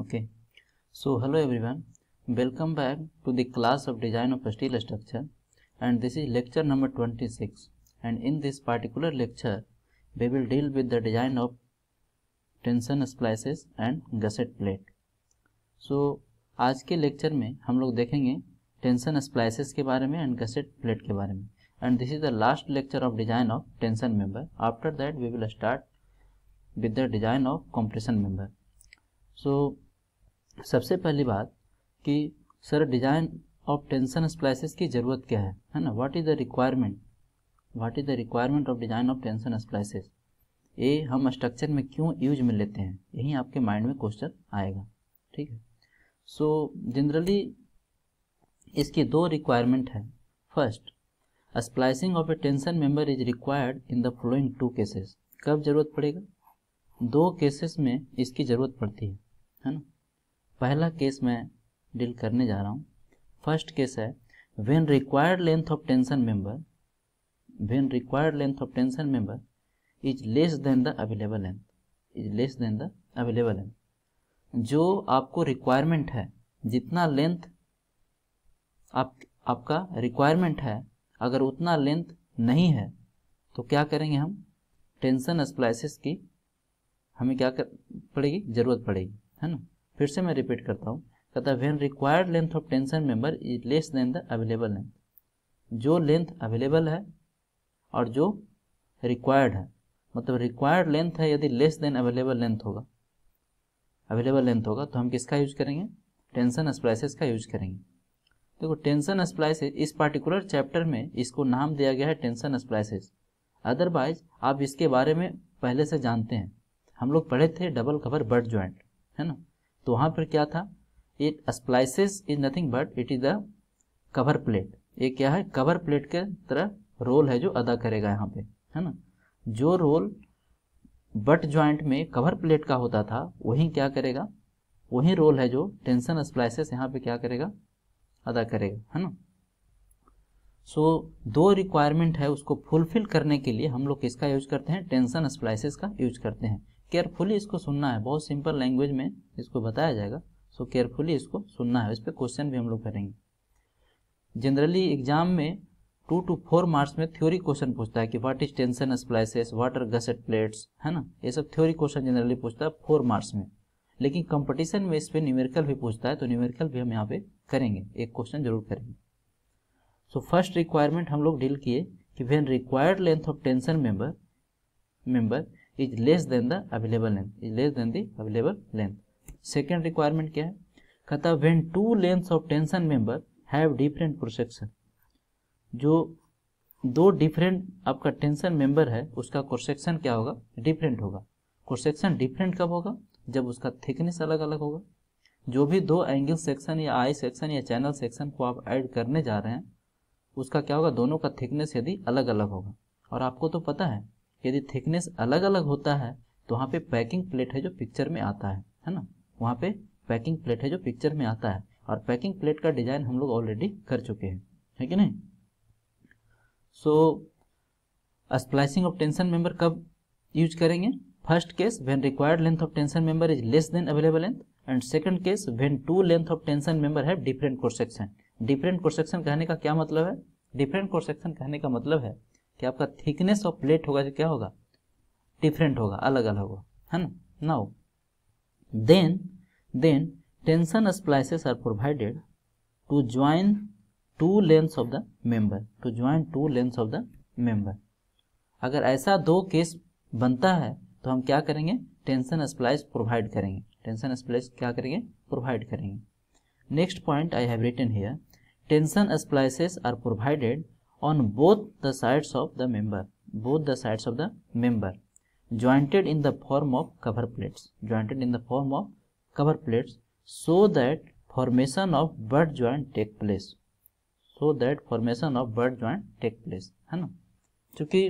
okay so hello everyone welcome back to the class of design of a steel structure and this is lecture number 26 and in this particular lecture we will deal with the design of tension splices and gusset plate so आज के lecture में हम लोग देखेंगे tension splices के बारे में and gusset plate के बारे में and this is the last lecture of design of tension member after that we will start with the design of compression member so so, सबसे पहली बात कि sir design of tension splices की ज़रूरत क्या है है ना what is the requirement what is the requirement of design of tension splices ये हम स्ट्रक्चर में क्यों यूज में लेते हैं यही आपके माइंड में क्वेश्चन आएगा ठीक है सो so, जनरली इसकी दो रिक्वायरमेंट है first splicing of a tension member is required in the following two cases कब जरूरत पड़ेगा दो केसेस में इसकी ज़रूरत पड़ती है है ना पहला केस मैं डील करने जा रहा हूँ फर्स्ट केस है when required length of tension member when required length of tension member is less than the available length is less than the available length जो आपको रिक्वायरमेंट है जितना लेंथ आप आपका रिक्वायरमेंट है अगर उतना लेंथ नहीं है तो क्या करेंगे हम टेंशन स्प्लाइसिस की हमें क्या कर पड़ेगी जरूरत पड़ेगी है ना फिर से मैं रिपीट करता हूँ कहता है when required length of tension member is less than the available length जो लेंथ अवेलेबल है और जो रिक्वायर्ड है मतलब रिक्वायर्ड लेंथ है यदि लेस देन अवेलेबल लेंथ होगा अवेलेबल लेंथ होगा तो हम किसका यूज करेंगे टेंशन स्प्लाइसेस का यूज करेंगे देखो टेंशन स्प्लाइसेस इस पार्टिकुलर चैप्टर में इसको नाम दिया गया है टेंशन स्प्लाइसेस अदरवाइज आप इसके बारे में पहले से जानते हैं हम लोग पढ़े थे डबल कवर बर्ड ज्वाइंट है ना तो वहां पर क्या था it splices is nothing but it is the cover plate ये क्या है कवर प्लेट के तरह रोल है जो अदा करेगा यहाँ पे है ना जो रोल बट ज्वाइंट में कवर प्लेट का होता था वही क्या करेगा वही रोल है जो टेंशन स्प्लाइसिस यहाँ पे क्या करेगा अदा करेगा है ना सो so, दो रिक्वायरमेंट है उसको फुलफिल करने के लिए हम लोग किसका यूज करते हैं टेंशन स्प्लाइसिस का यूज करते हैं केयरफुली इसको सुनना है बहुत सिंपल लैंग्वेज में इसको बताया जाएगा सो so, केयरफुली इसको सुनना है इस पर क्वेश्चन भी हम लोग करेंगे जनरली एग्जाम में टू टू फोर मार्क्स में थ्योरी क्वेश्चन पूछता है कि what is tension splices what are gusset plates है ना ये सब थ्योरी क्वेश्चन जनरली पूछता है फोर मार्क्स में लेकिन कंपटीशन में इस पर न्यूमेरिकल भी पूछता है तो न्यूमेरिकल भी हम यहाँ पे करेंगे एक क्वेश्चन जरूर करेंगे सो फर्स्ट रिक्वायरमेंट हम लोग डील किए कि when required length of tension member member is less than the available length is less than the available length second requirement क्या है कहता when two length of tension member have different cross section जो दो different आपका tension member है उसका cross section क्या होगा डिफरेंट होगा क्रोसेक्शन डिफरेंट कब होगा जब उसका थिकनेस अलग अलग होगा जो भी दो एंगल सेक्शन या आई सेक्शन या चैनल सेक्शन को आप ऐड करने जा रहे हैं उसका क्या होगा दोनों का थिकनेस यदि अलग अलग होगा और आपको तो पता है यदि थिकनेस अलग अलग होता है तो वहाँ पे पैकिंग प्लेट है जो पिक्चर में आता है है ना वहाँ पे पैकिंग प्लेट है जो पिक्चर में आता है और पैकिंग प्लेट का डिजाइन हम लोग ऑलरेडी कर चुके हैं है कि नहीं so splicing of tension member कब यूज करेंगे first case when required length of tension member is less than available length and second case when two length of tension member है different cross section different cross section कहने का क्या मतलब है different cross section कहने का मतलब है कि आपका थिकनेस ऑफ प्लेट होगा तो क्या होगा डिफरेंट होगा अलग अलग होगा है ना now then then tension splices are provided to join two lengths of the member to join two lengths of the member अगर ऐसा दो केस बनता है तो हम क्या करेंगे टेंशन स्प्लाइस प्रोवाइड करेंगे टेंशन स्प्लाइस क्या करेंगे प्रोवाइड करेंगे next point I have written here tension splices are provided on both the sides of the member both the sides of the member jointed in the form of cover plates jointed in the form of cover plates so that formation of butt joint take place so that formation of butt joint take place है ना क्योंकि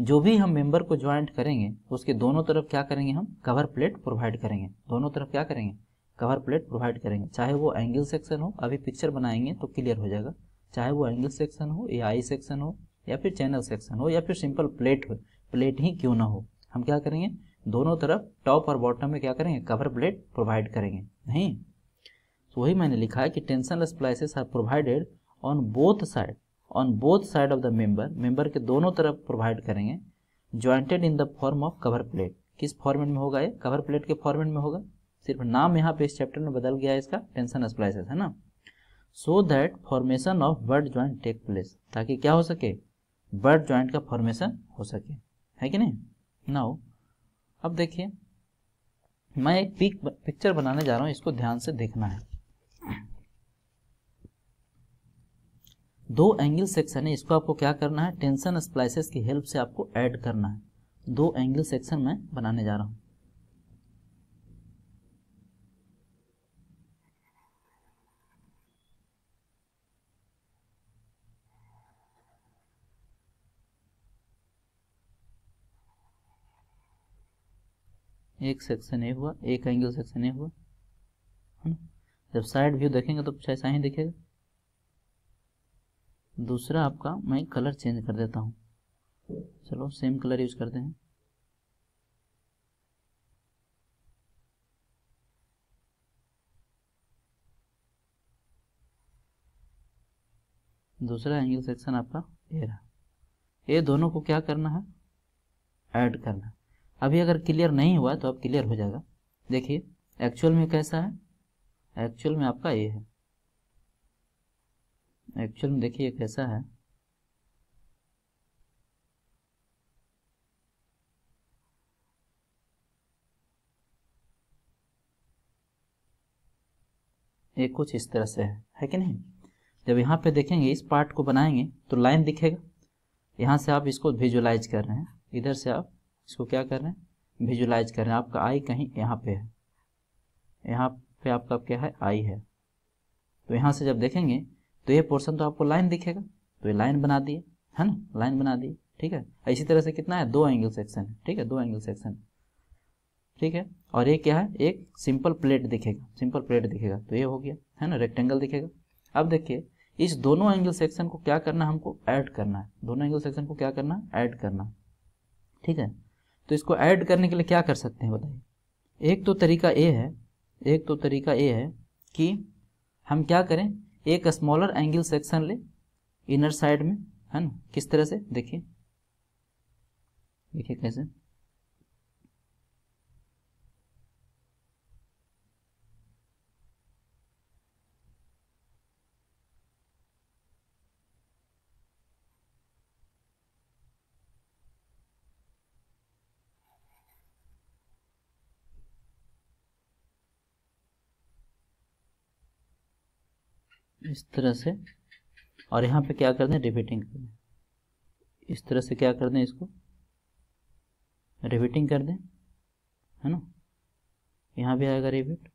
जो भी हम member को joint करेंगे उसके दोनों तरफ क्या करेंगे हम कवर प्लेट प्रोवाइड करेंगे दोनों तरफ क्या करेंगे कवर प्लेट प्रोवाइड करेंगे चाहे वो एंगल सेक्शन हो अभी पिक्चर बनाएंगे तो क्लियर हो जाएगा चाहे वो एंगल सेक्शन हो या आई सेक्शन हो या फिर चैनल सेक्शन हो या फिर सिंपल प्लेट हो प्लेट ही क्यों ना हो हम क्या करेंगे दोनों तरफ टॉप और बॉटम में क्या करेंगे कवर प्लेट प्रोवाइड करेंगे नहीं तो वही मैंने लिखा है कि tension splices are provided on both side on both side of the member member के दोनों तरफ प्रोवाइड करेंगे jointed in the form of cover plate किस फॉर्मेट में होगा ये कवर प्लेट के फॉर्मेट में होगा सिर्फ नाम यहाँ पे इस चैप्टर में बदल गया है इसका टेंशन स्प्लाइसेस है ना so that formation of butt joint take place ताकि क्या हो सके बर्ड ज्वाइंट का फॉर्मेशन हो सके है कि नहीं नाउ अब देखिए मैं एक पिक पिक्चर बनाने जा रहा हूं इसको ध्यान से देखना है दो एंगल सेक्शन है इसको आपको क्या करना है टेंशन स्प्लाइसेस की हेल्प से आपको ऐड करना है दो एंगल सेक्शन में बनाने जा रहा हूं एक सेक्शन ए हुआ एक एंगल सेक्शन ए हुआ है ना जब साइड व्यू देखेंगे तो कुछ ऐसा ही दिखेगा दूसरा आपका मैं कलर चेंज कर देता हूँ चलो सेम कलर यूज करते हैं दूसरा एंगल सेक्शन आपका ए रहा ये दोनों को क्या करना है ऐड करना है अभी अगर क्लियर नहीं हुआ तो अब क्लियर हो जाएगा देखिए एक्चुअल में कैसा है एक्चुअल में आपका ये है एक्चुअल में देखिए कैसा है ये कुछ इस तरह से है है कि नहीं जब यहाँ पे देखेंगे इस पार्ट को बनाएंगे तो लाइन दिखेगा यहाँ से आप इसको विजुलाइज कर रहे हैं इधर से आप इसको क्या कर रहे हैं विजुलाइज कर रहे हैं आपका आई कहीं यहाँ पे है यहाँ पे आपका क्या है आई है तो यहाँ से जब देखेंगे तो ये पोर्सन तो आपको लाइन दिखेगा तो ये लाइन बना दिए है ना लाइन बना दिए ठीक है इसी तरह से कितना है दो एंगल सेक्शन ठीक है दो एंगल सेक्शन ठीक है और ये क्या है एक सिंपल प्लेट दिखेगा सिंपल प्लेट दिखेगा तो ये हो गया है ना रेक्टेंगल दिखेगा अब देखिए इस दोनों एंगल सेक्शन को क्या करना हमको ऐड करना है दोनों एंगल सेक्शन को क्या करना ऐड करना ठीक है तो इसको ऐड करने के लिए क्या कर सकते हैं बताइए एक तो तरीका ए है एक तो तरीका ए है कि हम क्या करें एक स्मॉलर एंगल सेक्शन ले इनर साइड में है ना किस तरह से देखिए देखिए कैसे इस तरह से और यहाँ पे क्या कर दें रिपीटिंग कर दें इस तरह से क्या कर दें इसको रिपीटिंग कर दें है ना यहाँ भी आएगा रिपीट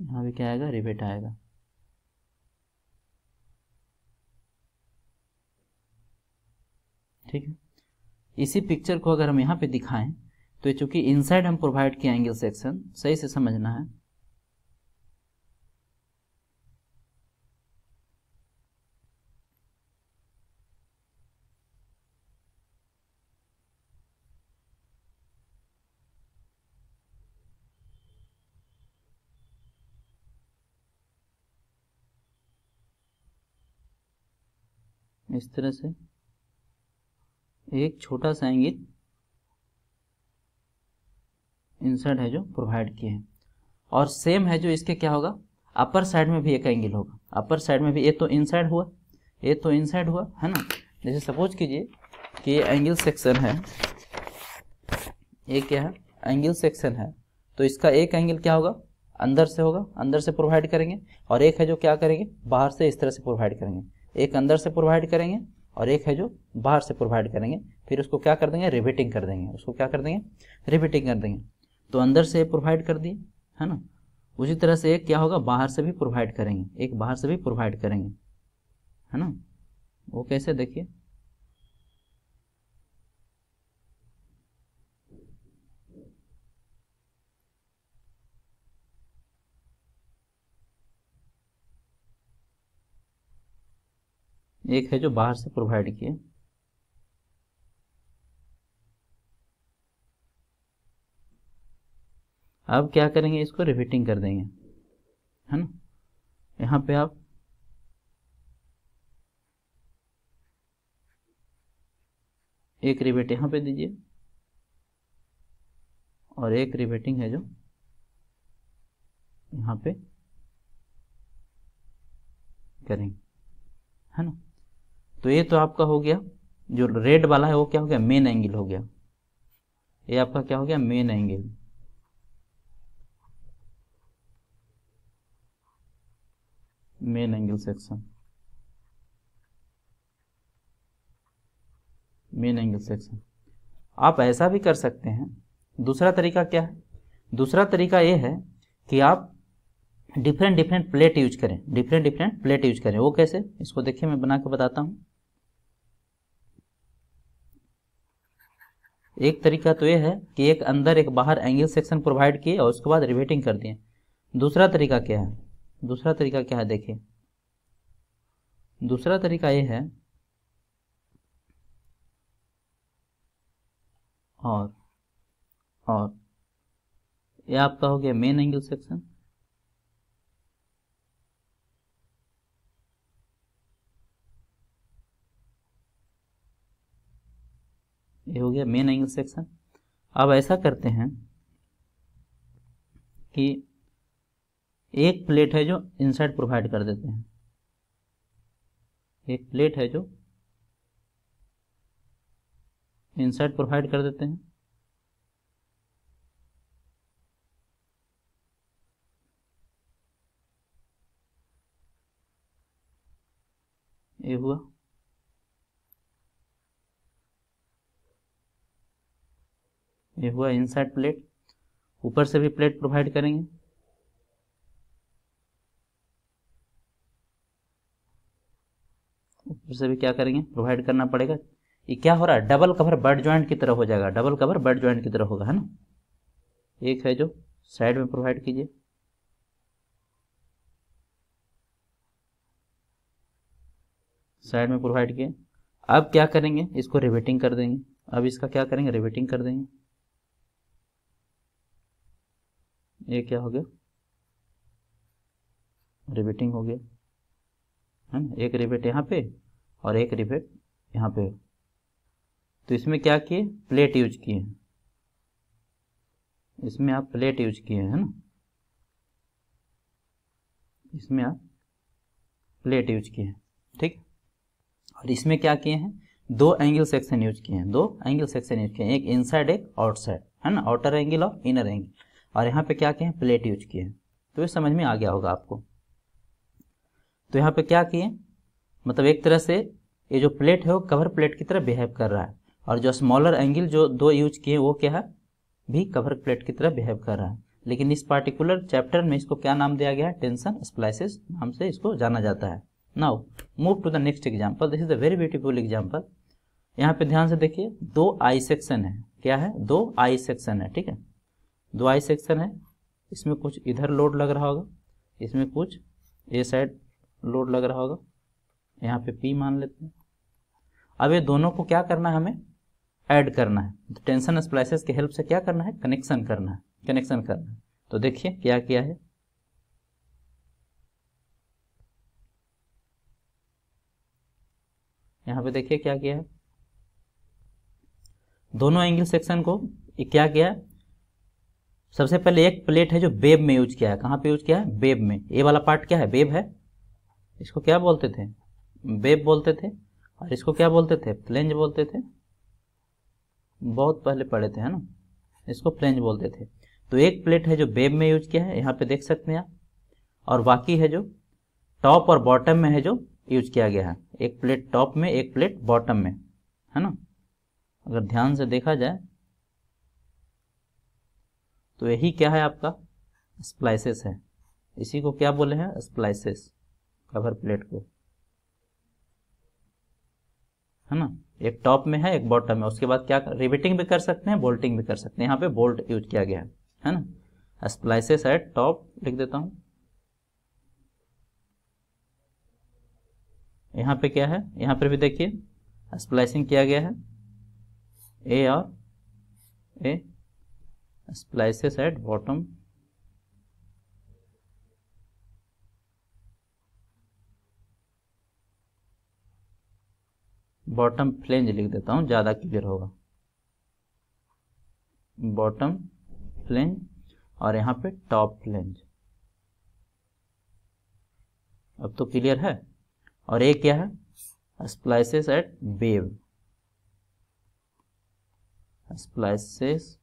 यहाँ भी क्या आएगा रिपीट आएगा ठीक है इसी पिक्चर को अगर हम यहाँ पे दिखाएं तो चूंकि इनसाइड हम प्रोवाइड किए एंगल सेक्शन सही से समझना है इस तरह से एक छोटा सा एंगल इंसर्ट है जो प्रोवाइड किए हैं और सेम है जो इसके क्या होगा अपर साइड में भी एक एंगल होगा अपर साइड में भी ये तो इनसाइड हुआ ये तो इनसाइड हुआ है ना जैसे सपोज कीजिए कि ये एंगल सेक्शन है ये क्या है एंगल सेक्शन है तो इसका एक एंगल क्या होगा अंदर से होगा अंदर से प्रोवाइड करेंगे और एक है जो क्या करेंगे बाहर से इस तरह से प्रोवाइड करेंगे एक अंदर से प्रोवाइड करेंगे और एक है जो बाहर से प्रोवाइड करेंगे फिर उसको क्या कर देंगे रिबिटिंग कर देंगे उसको क्या कर देंगे रिबिटिंग कर देंगे तो अंदर से प्रोवाइड कर दिए है ना उसी तरह से एक क्या होगा बाहर से भी प्रोवाइड करेंगे एक बाहर से भी प्रोवाइड करेंगे है ना वो कैसे देखिए एक है जो बाहर से प्रोवाइड किए अब क्या करेंगे इसको रिपीटिंग कर देंगे है ना यहाँ पे आप एक रिबेट यहाँ पे दीजिए और एक रिबेटिंग है जो यहाँ पे करेंगे है ना तो ये तो आपका हो गया जो रेड वाला है वो क्या हो गया मेन एंगल हो गया ये आपका क्या हो गया main angle main angle section main angle section आप ऐसा भी कर सकते हैं दूसरा तरीका क्या है दूसरा तरीका यह है कि आप डिफरेंट डिफरेंट प्लेट यूज करें डिफरेंट डिफरेंट प्लेट यूज करें वो कैसे इसको देखिए मैं बना के बताता हूं एक तरीका तो यह है कि एक अंदर एक बाहर एंगल सेक्शन प्रोवाइड किए और उसके बाद रिवेटिंग कर दिए दूसरा तरीका क्या है दूसरा तरीका क्या है देखिए दूसरा तरीका ये है और और ये आपका हो गया मेन एंगल सेक्शन ये हो गया मेन एंगल सेक्शन अब ऐसा करते हैं कि एक प्लेट है जो इनसाइड प्रोवाइड कर देते हैं एक प्लेट है जो इनसाइड प्रोवाइड कर देते हैं ये हुआ ये हुआ इनसाइड प्लेट ऊपर से भी प्लेट प्रोवाइड करेंगे उसे भी क्या करेंगे प्रोवाइड करना पड़ेगा ये क्या हो रहा है डबल कवर बर्ड ज्वाइंट की तरह हो जाएगा डबल कवर बर्ड ज्वाइंट की तरह होगा है ना एक है जो साइड में प्रोवाइड कीजिए साइड में प्रोवाइड किए अब क्या करेंगे इसको रिवेटिंग कर देंगे अब इसका क्या करेंगे रिवेटिंग कर देंगे ये क्या हो गया रिवेटिंग हो गया है ना एक रिबेट यहाँ पे और एक रिबेट यहाँ पे तो इसमें क्या किए प्लेट यूज किए इसमें आप प्लेट यूज किए हैं ना इसमें आप प्लेट यूज किए हैं ठीक और इसमें क्या किए हैं दो एंगल सेक्शन यूज किए हैं दो एंगल सेक्शन यूज किए हैं एक इनसाइड एक आउटसाइड है ना आउटर एंगल और इनर एंगल और यहाँ पे क्या किए हैं प्लेट यूज किए हैं तो ये समझ में आ गया होगा आपको तो यहाँ पे क्या किए मतलब एक तरह से ये जो प्लेट है वो कवर प्लेट की तरह बिहेव कर रहा है और जो स्मॉलर एंगल जो दो यूज किए वो क्या है भी कवर प्लेट की तरह बिहेव कर रहा है लेकिन इस पार्टिकुलर चैप्टर में इसको क्या नाम दिया गया है टेंशन स्प्लाइसिस नाम से इसको जाना जाता है now move to the next example this is a very beautiful example यहाँ पे ध्यान से देखिए दो आई सेक्शन है क्या है दो आई सेक्शन है ठीक है दो आई सेक्शन है इसमें कुछ इधर लोड लग रहा होगा इसमें कुछ ए साइड लोड लग रहा होगा यहाँ पे पी मान लेते हैं अब ये दोनों को क्या करना है हमें ऐड करना है तो टेंशन स्प्लाइसेस के हेल्प से क्या करना है कनेक्शन करना है कनेक्शन करना है तो देखिए क्या किया है यहाँ पे देखिए क्या किया है दोनों एंगल सेक्शन को क्या किया है सबसे पहले एक प्लेट है जो बेब में यूज किया है कहाँ पे यूज किया है बेब में ये वाला पार्ट क्या है बेब है इसको क्या बोलते थे बेब बोलते थे और इसको क्या बोलते थे फ्लेंज बोलते थे बहुत पहले पढ़े थे है ना इसको फ्लेंज बोलते थे तो एक प्लेट है जो बेब में यूज किया है यहाँ पे देख सकते हैं आप और बाकी है जो टॉप और बॉटम में है जो यूज किया गया है एक प्लेट टॉप में एक प्लेट बॉटम में है ना अगर ध्यान से देखा जाए तो यही क्या है आपका स्प्लाइसेस है इसी को क्या बोले हैं स्प्लाइसेस कवर प्लेट को है ना एक टॉप में है एक बॉटम में उसके बाद क्या रिबिटिंग भी कर सकते हैं बोल्टिंग भी कर सकते हैं यहाँ पे बोल्ट यूज किया गया है ना स्प्लाइसेस है टॉप लिख देता हूं यहाँ पे क्या है यहाँ पर भी देखिए स्प्लाइसिंग किया गया है ए और a splices at bottom bottom flange लिख देता हूँ ज़्यादा क्लियर होगा बॉटम फ्लेंज और यहाँ पे टॉप फ्लेंज अब तो क्लियर है और ये क्या है splices at web splices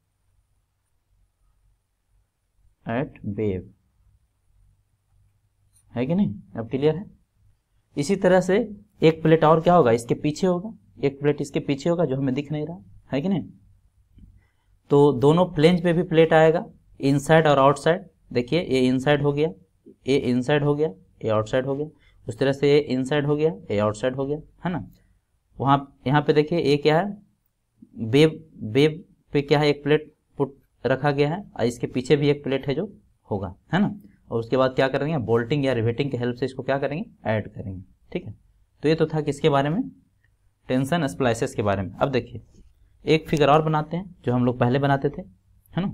at web है कि नहीं अब क्लियर है इसी तरह से एक प्लेट और क्या होगा इसके पीछे होगा एक प्लेट इसके पीछे होगा जो हमें दिख नहीं रहा है कि नहीं तो दोनों फ्लेंज पे भी प्लेट आएगा इनसाइड और आउटसाइड देखिए ये इनसाइड हो गया ये इनसाइड हो गया ये आउटसाइड हो गया उस तरह से ये इनसाइड हो गया ये आउटसाइड हो गया है ना वहाँ यहाँ पे देखिए ये क्या है बेब बेब पे क्या है एक प्लेट पुट रखा गया है और इसके पीछे भी एक प्लेट है जो होगा है ना और उसके बाद क्या करेंगे बोल्टिंग या रिवेटिंग के हेल्प से इसको क्या करेंगे ऐड करेंगे ठीक है तो ये तो था किसके बारे में टेंशन स्प्लाइसेस के बारे में अब देखिए एक फिगर और बनाते हैं जो हम लोग पहले बनाते थे है ना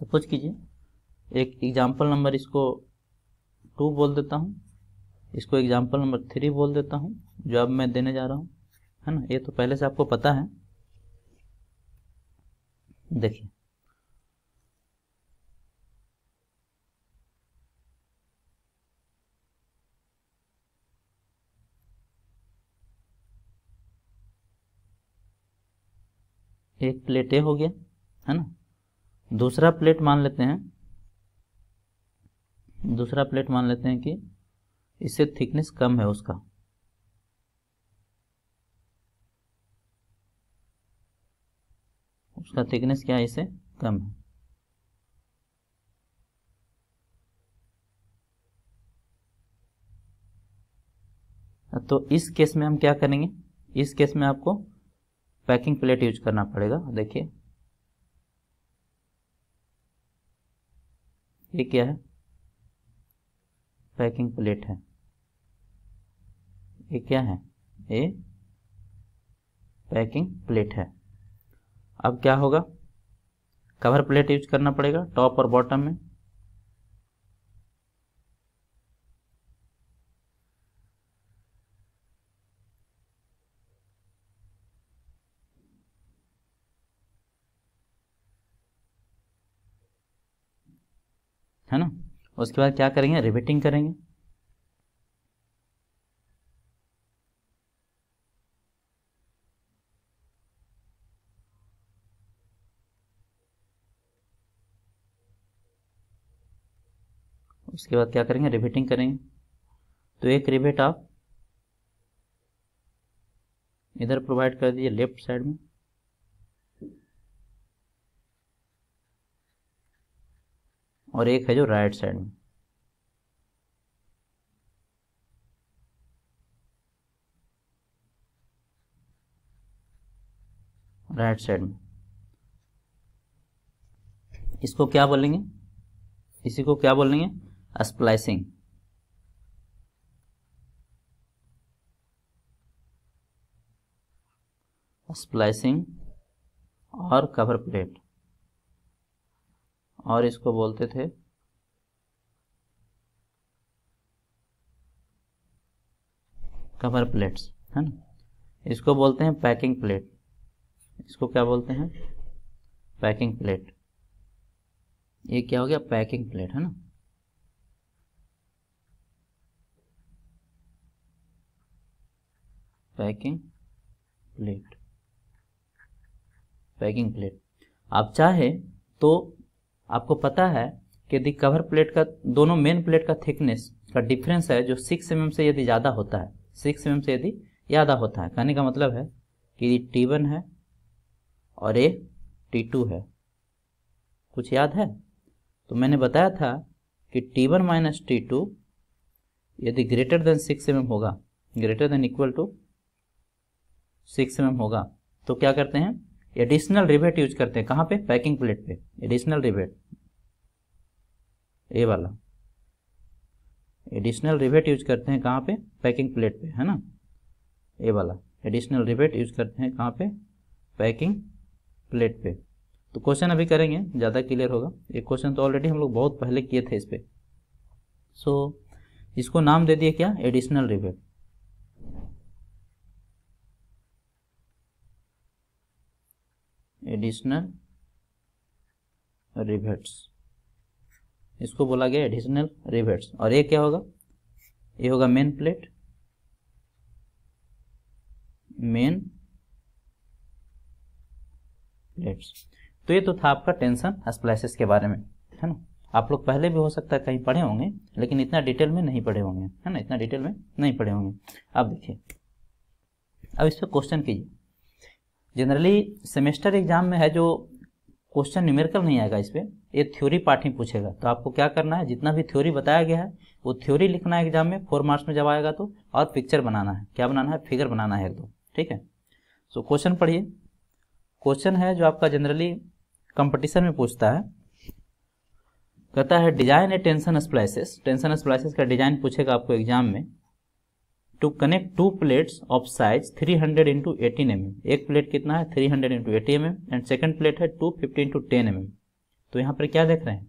सपोज तो कीजिए एक एग्जाम्पल नंबर इसको टू बोल देता हूँ इसको एग्जाम्पल नंबर थ्री बोल देता हूँ जो अब मैं देने जा रहा हूँ है ना ये तो पहले से आपको पता है देखिए एक प्लेट ए हो गया है ना दूसरा प्लेट मान लेते हैं दूसरा प्लेट मान लेते हैं कि इससे थिकनेस कम है उसका उसका थिकनेस क्या है इससे कम है तो इस केस में हम क्या करेंगे इस केस में आपको पैकिंग प्लेट यूज करना पड़ेगा देखिए ये क्या है पैकिंग प्लेट है ये क्या है ये पैकिंग प्लेट है अब क्या होगा कवर प्लेट यूज करना पड़ेगा टॉप और बॉटम में उसके बाद क्या करेंगे रिबिटिंग करेंगे उसके बाद क्या करेंगे रिबिटिंग करेंगे तो एक रिबिट आप इधर प्रोवाइड कर दीजिए लेफ्ट साइड में और एक है जो राइट साइड में राइट साइड में इसको क्या बोलेंगे इसी को क्या बोलेंगे स्प्लाइसिंग स्प्लाइसिंग और कवर प्लेट और इसको बोलते थे कवर प्लेट्स है ना इसको बोलते हैं पैकिंग प्लेट इसको क्या बोलते हैं पैकिंग प्लेट ये क्या हो गया पैकिंग प्लेट है ना पैकिंग प्लेट पैकिंग प्लेट आप चाहे तो आपको पता है कि यदि कवर प्लेट का दोनों मेन प्लेट का थिकनेस का डिफरेंस है जो सिक्स एम mm से यदि ज़्यादा होता है सिक्स एम mm से यदि ज़्यादा होता है कहने का मतलब है कि टी वन है और ये टी टू है कुछ याद है तो मैंने बताया था कि T one minus T two यदि ग्रेटर देन सिक्स एम होगा greater than equal to six M होगा तो क्या करते हैं एडिशनल रिबेट यूज करते हैं कहाँ पे पैकिंग प्लेट पे एडिशनल रिवेट ए वाला एडिशनल रिवेट यूज करते हैं कहाँ पे पैकिंग प्लेट पे है ना ए वाला एडिशनल रिवेट यूज करते हैं कहाँ पे पैकिंग प्लेट पे तो क्वेश्चन अभी करेंगे ज़्यादा क्लियर होगा ये क्वेश्चन तो ऑलरेडी हम लोग बहुत पहले किए थे इस पर सो so, इसको नाम दे दिए क्या एडिशनल रिवेट एडिशनल रिवेट्स इसको बोला गया एडिशनल रिवेट्स और ये क्या होगा ये होगा मेन प्लेट मेन प्लेट्स तो ये तो था आपका टेंशन स्प्लाइसिस के बारे में है ना आप लोग पहले भी हो सकता है कहीं पढ़े होंगे लेकिन इतना डिटेल में नहीं पढ़े होंगे है ना इतना डिटेल में नहीं पढ़े होंगे अब देखिए अब इस पर क्वेश्चन कीजिए जनरली सेमेस्टर एग्जाम में है जो क्वेश्चन न्यूमेरिकल नहीं आएगा इस पर ये थ्योरी पार्ट ही पूछेगा तो आपको क्या करना है जितना भी थ्योरी बताया गया है वो थ्योरी लिखना है एग्जाम में फोर मार्क्स में जब आएगा तो और पिक्चर बनाना है क्या बनाना है फिगर बनाना है दो ठीक है सो क्वेश्चन पढ़िए क्वेश्चन है जो आपका जनरली कंपटीशन में पूछता है कहता है design a tension splices tension splices का डिजाइन पूछेगा आपको एग्जाम में to connect two plates of size 300 hundred into eighteen M एक प्लेट कितना है 300 hundred into eighteen M M and second plate है 250 fifty into ten M M तो यहाँ पर क्या देख रहे हैं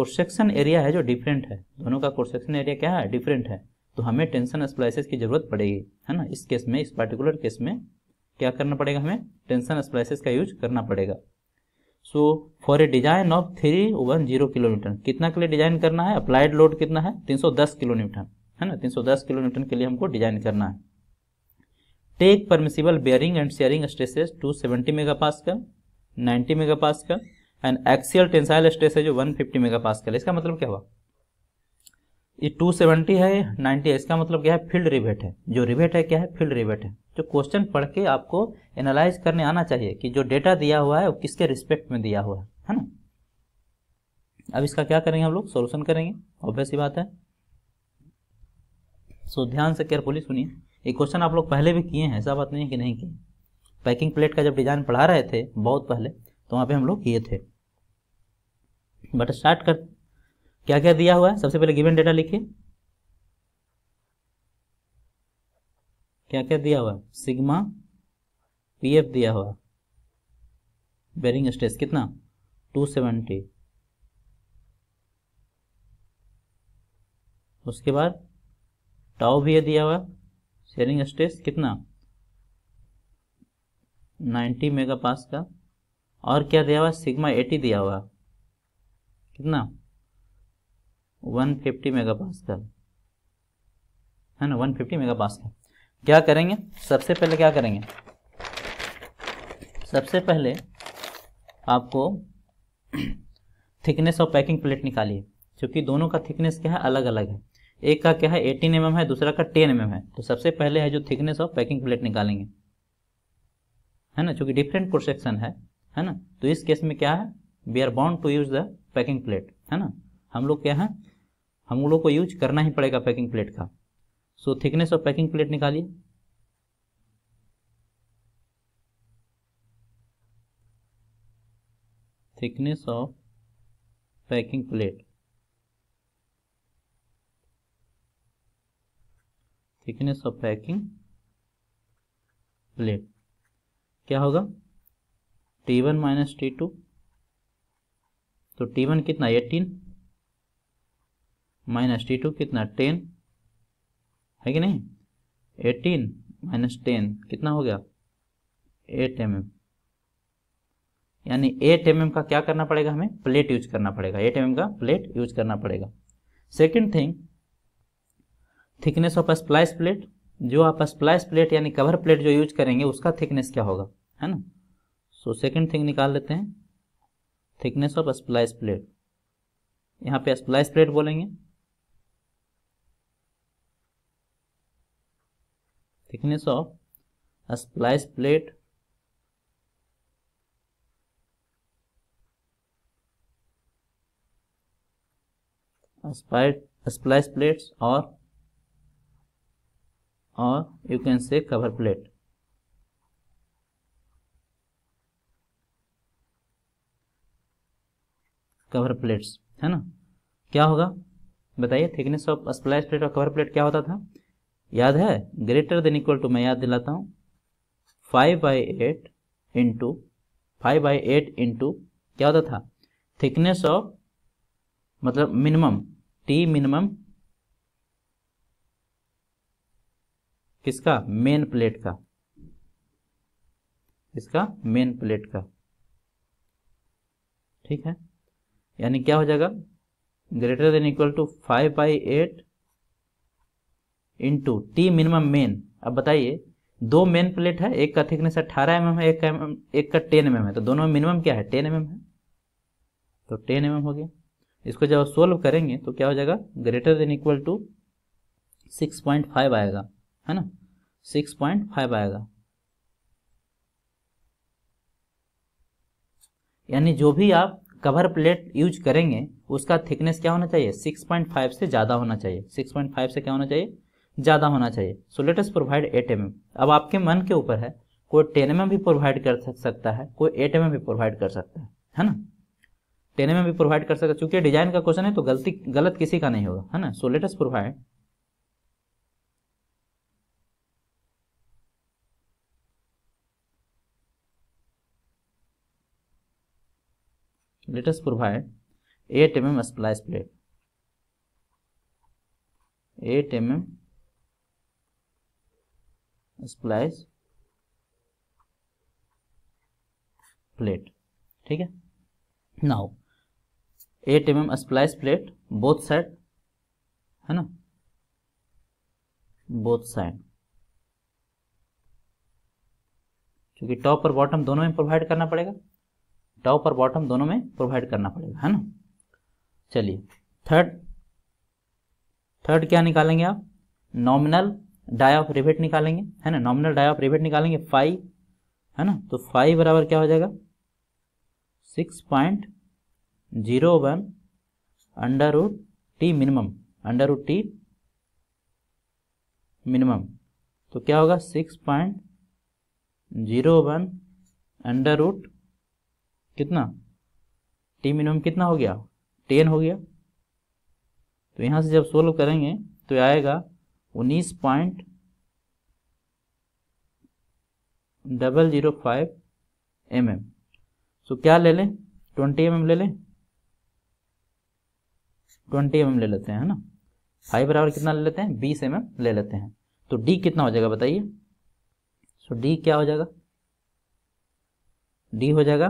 क्रॉस एरिया है जो डिफरेंट है दोनों का क्रॉस एरिया क्या है डिफरेंट है तो हमें टेंशन स्प्लाइसिस की जरूरत पड़ेगी है ना इस केस में इस पर्टिकुलर केस में क्या करना पड़ेगा हमें टेंशन स्प्लाइसिस का यूज करना पड़ेगा so for a design of three one zero kilometre कितना के लिए डिजाइन करना है अप्लाइड लोड कितना है 310 किलो न्यूटन है ना 310 किलो न्यूटन के लिए हमको डिजाइन करना है take permissible bearing and shearing stresses two seventy mega pass का नाइन्टी मेगा पास का एंड एक्सियल टेंसाइल स्ट्रेस है जो 150 मेगापास्कल इसका मतलब क्या हुआ ये 270 है 90 है इसका मतलब क्या है फील्ड रिवेट है जो रिवेट है क्या है फील्ड रिवेट है जो क्वेश्चन पढ़ के आपको एनालाइज करने आना चाहिए कि जो डेटा दिया हुआ है वो किसके रिस्पेक्ट में दिया हुआ है है ना अब इसका क्या करेंगे हम लोग सोल्यूशन करेंगे ऑब्वियस ही बात है सो so, ध्यान से केयरफुली सुनिए ये क्वेश्चन आप लोग पहले भी किए हैं ऐसा बात नहीं है कि नहीं किए पैकिंग प्लेट का जब डिजाइन पढ़ा रहे थे बहुत पहले तो वहाँ पे हम लोग किए थे बट स्टार्ट कर क्या क्या दिया हुआ है सबसे पहले गिवन डेटा लिखिए क्या क्या दिया हुआ है सिग्मा पीएफ दिया हुआ बेरिंग स्ट्रेस कितना 270 उसके बाद टाओ भी है दिया हुआ शेयरिंग स्ट्रेस कितना 90 मेगा पास का और क्या दिया हुआ सिग्मा 80 दिया हुआ कितना 150 मेगापास्कल है ना 150 मेगापास्कल क्या करेंगे सबसे पहले क्या करेंगे सबसे पहले आपको थिकनेस ऑफ पैकिंग प्लेट निकालिए क्योंकि दोनों का थिकनेस क्या है अलग अलग है एक का क्या है 18 एम mm है दूसरा का 10 एम mm है तो सबसे पहले है जो थिकनेस ऑफ पैकिंग प्लेट निकालेंगे है ना चूंकि डिफरेंट प्रोसेक्शन है है ना तो इस केस में क्या है we are bound to use the packing plate है ना हम लोग क्या है हम लोग को यूज करना ही पड़ेगा पैकिंग प्लेट का so thickness of packing plate निकालिए thickness of packing plate thickness of packing plate क्या होगा T one minus T two तो टी वन कितना एटीन माइनस टी टू कितना टेन है कि नहीं 18 माइनस टेन कितना हो गया एट एम एम यानी एट एम एम का क्या करना पड़ेगा हमें प्लेट यूज करना पड़ेगा एट एम एम का प्लेट यूज करना पड़ेगा second thing thickness of splice plate जो आप स्प्लाइस प्लेट यानी कवर प्लेट जो यूज करेंगे उसका थिकनेस क्या होगा है ना सो सेकेंड थिंग निकाल लेते हैं थिकनेस ऑफ स्प्लाइस प्लेट यहाँ पे स्प्लाइस प्लेट बोलेंगे thickness of splice plate splice plates और और you can say cover plate cover plates है ना क्या होगा बताइए थिकनेस ऑफ स्प्लाइस प्लेट और कवर प्लेट क्या होता था याद है ग्रेटर देन इक्वल टू मैं याद दिलाता हूँ five by eight into five by eight into क्या होता था थिकनेस ऑफ मतलब मिनिमम टी मिनिमम किसका मेन प्लेट का इसका मेन प्लेट का ठीक है यानी क्या हो जाएगा greater than equal to five by eight into T minimum main अब बताइए दो मेन प्लेट है एक का थिकनेस अट्ठारह एम एम है एक का mm, एक का टेन एम एम है तो दोनों मिनिमम क्या है टेन एम एम है तो टेन एम एम हो गया इसको जब सोल्व करेंगे तो क्या हो जाएगा greater than equal to six point five आएगा है ना सिक्स पॉइंट फाइव आएगा यानी जो भी आप कवर प्लेट यूज करेंगे उसका थिकनेस क्या होना चाहिए 6.5 से ज़्यादा होना चाहिए 6.5 से क्या होना चाहिए ज़्यादा होना चाहिए so let us provide eight M अब आपके मन के ऊपर है कोई टेन एम भी प्रोवाइड कर सकता है कोई एट एम भी प्रोवाइड कर सकता है है ना टेन एम भी प्रोवाइड कर सकता है चूंकि डिजाइन का क्वेश्चन है तो गलती गलत किसी का नहीं होगा है ना so let us provide let us provide 8 mm splice plate 8 mm splice plate ठीक है now 8 mm splice plate both side है ना बोथ साइड क्योंकि टॉप और बॉटम दोनों में प्रोवाइड करना पड़ेगा टॉप और बॉटम दोनों में प्रोवाइड करना पड़ेगा है ना चलिए थर्ड थर्ड क्या निकालेंगे आप नॉमिनल डाई ऑफ रिवेट निकालेंगे है ना नॉमिनल डाई ऑफ रिवेट निकालेंगे फाइव है ना तो फाइव बराबर क्या हो जाएगा six point zero one under root T minimum under root T minimum तो क्या होगा six point zero one under root कितना टी मिनिमम कितना हो गया टेन हो गया तो यहां से जब सोल्व करेंगे तो आएगा उन्नीस point double zero five M M so क्या ले लें ट्वेंटी एम एम ले लें ट्वेंटी एम एम ले लेते हैं है ना फाइव बराबर कितना ले लेते हैं बीस एम mm एम ले लेते हैं तो डी कितना हो जाएगा बताइए सो डी क्या हो जाएगा डी हो जाएगा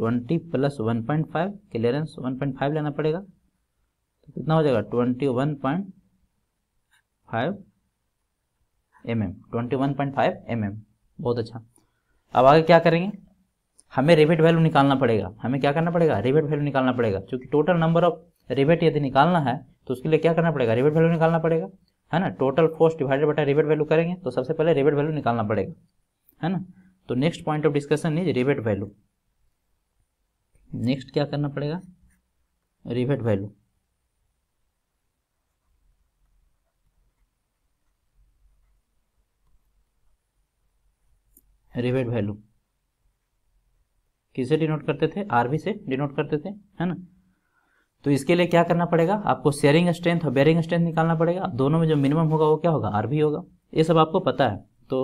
twenty plus one point five clearance one point five लेना पड़ेगा तो कितना हो जाएगा twenty one point five M M twenty one point five M M बहुत अच्छा अब आगे क्या करेंगे हमें रिवेट वैल्यू निकालना पड़ेगा हमें क्या करना पड़ेगा रिवेट वैल्यू निकालना पड़ेगा क्योंकि टोटल नंबर ऑफ रिवेट यदि निकालना है तो उसके लिए क्या करना पड़ेगा रिवेट वैल्यू निकालना पड़ेगा है ना टोटल फोर्स डिवाइडेड बटा रिवेट वैल्यू करेंगे तो सबसे पहले रिवेट वैल्यू निकालना पड़ेगा है ना तो next point of discussion is rivet value next क्या करना पड़ेगा रिवेट वैल्यू रिवेट वैल्यू किसे डिनोट करते थे आरबी से डिनोट करते थे है ना तो इसके लिए क्या करना पड़ेगा आपको शेयरिंग स्ट्रेंथ और बेरिंग स्ट्रेंथ निकालना पड़ेगा दोनों में जो मिनिमम होगा वो क्या होगा आरबी होगा ये सब आपको पता है तो